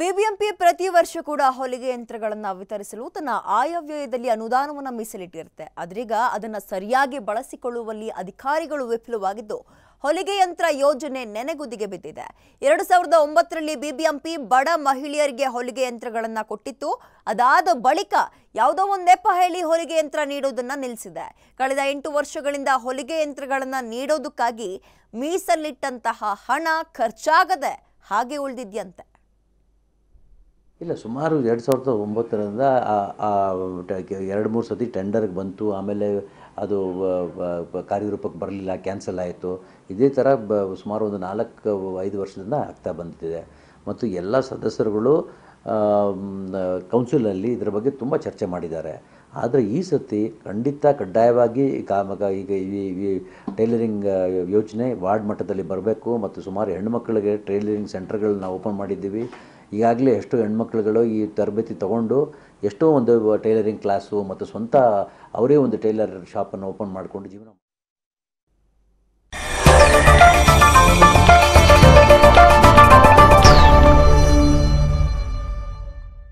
BBMP ಪ್ರತಿ ವರ್ಷ ಕೂಡ ಹೊಲಿಗೆ ಯಂತ್ರಗಳನ್ನು ವಿತರಿಸಲು ತನ್ನ ಆಯವ್ಯಯದಲ್ಲಿ ಅನುದಾನವನ್ನು ಮೀಸಲಿಟ್ಟಿರುತ್ತೆ ಆದ್ರೀಗ ಅದನ್ನು ಸರಿಯಾಗಿ ಬಳಸಿಕೊಳ್ಳುವಲ್ಲಿ ಅಧಿಕಾರಿಗಳು ವಿಫಲವಾಗಿದ್ದು ಹೊಲಿಗೆ ಯಂತ್ರ ಯೋಜನೆ ನೆನೆಗುದಿಗೆ ಬಿದ್ದಿದೆ ಎರಡು ಸಾವಿರದ ಒಂಬತ್ತರಲ್ಲಿ ಬಿಬಿಎಂಪಿ ಬಡ ಮಹಿಳೆಯರಿಗೆ ಹೊಲಿಗೆ ಯಂತ್ರಗಳನ್ನು ಕೊಟ್ಟಿತ್ತು ಅದಾದ ಬಳಿಕ ಯಾವುದೋ ಒಂದು ನೆಪ ಹೇಳಿ ಹೊಲಿಗೆ ಯಂತ್ರ ನೀಡೋದನ್ನು ನಿಲ್ಲಿಸಿದೆ ಕಳೆದ ಎಂಟು ವರ್ಷಗಳಿಂದ ಹೊಲಿಗೆ ಯಂತ್ರಗಳನ್ನು ನೀಡೋದಕ್ಕಾಗಿ ಮೀಸಲಿಟ್ಟಂತಹ ಹಣ ಖರ್ಚಾಗದೆ ಹಾಗೆ ಉಳಿದಿದ್ಯಂತೆ ಇಲ್ಲ ಸುಮಾರು ಎರಡು ಸಾವಿರದ ಒಂಬತ್ತರಿಂದ ಎರಡು ಮೂರು ಸತಿ ಟೆಂಡರ್ಗೆ ಬಂತು ಆಮೇಲೆ ಅದು ಕಾರ್ಯರೂಪಕ್ಕೆ ಬರಲಿಲ್ಲ ಕ್ಯಾನ್ಸಲ್ ಆಯಿತು ಇದೇ ಥರ ಬ ಸುಮಾರು ಒಂದು ನಾಲ್ಕು ಐದು ವರ್ಷದಿಂದ ಆಗ್ತಾ ಬಂದಿದೆ ಮತ್ತು ಎಲ್ಲ ಸದಸ್ಯರುಗಳು ಕೌನ್ಸಿಲಲ್ಲಿ ಇದರ ಬಗ್ಗೆ ತುಂಬ ಚರ್ಚೆ ಮಾಡಿದ್ದಾರೆ ಆದರೆ ಈ ಸತಿ ಖಂಡಿತ ಕಡ್ಡಾಯವಾಗಿ ಈಗ ಈ ಟೈಲರಿಂಗ್ ಯೋಜನೆ ವಾರ್ಡ್ ಮಟ್ಟದಲ್ಲಿ ಬರಬೇಕು ಮತ್ತು ಸುಮಾರು ಹೆಣ್ಣುಮಕ್ಕಳಿಗೆ ಟೈಲರಿಂಗ್ ಸೆಂಟರ್ಗಳನ್ನ ಓಪನ್ ಮಾಡಿದ್ದೀವಿ ಈಗಾಗಲೇ ಎಷ್ಟೋ ಹೆಣ್ಮಕ್ಳುಗಳು ಈ ತರಬೇತಿ ತಗೊಂಡು ಎಷ್ಟೋ ಒಂದು ಟೈಲರಿಂಗ್ ಕ್ಲಾಸು ಮತ್ತು ಸ್ವಂತ ಅವರೇ ಒಂದು ಟೈಲರ್ ಶಾಪನ್ನು ಓಪನ್ ಮಾಡಿಕೊಂಡು ಜೀವನ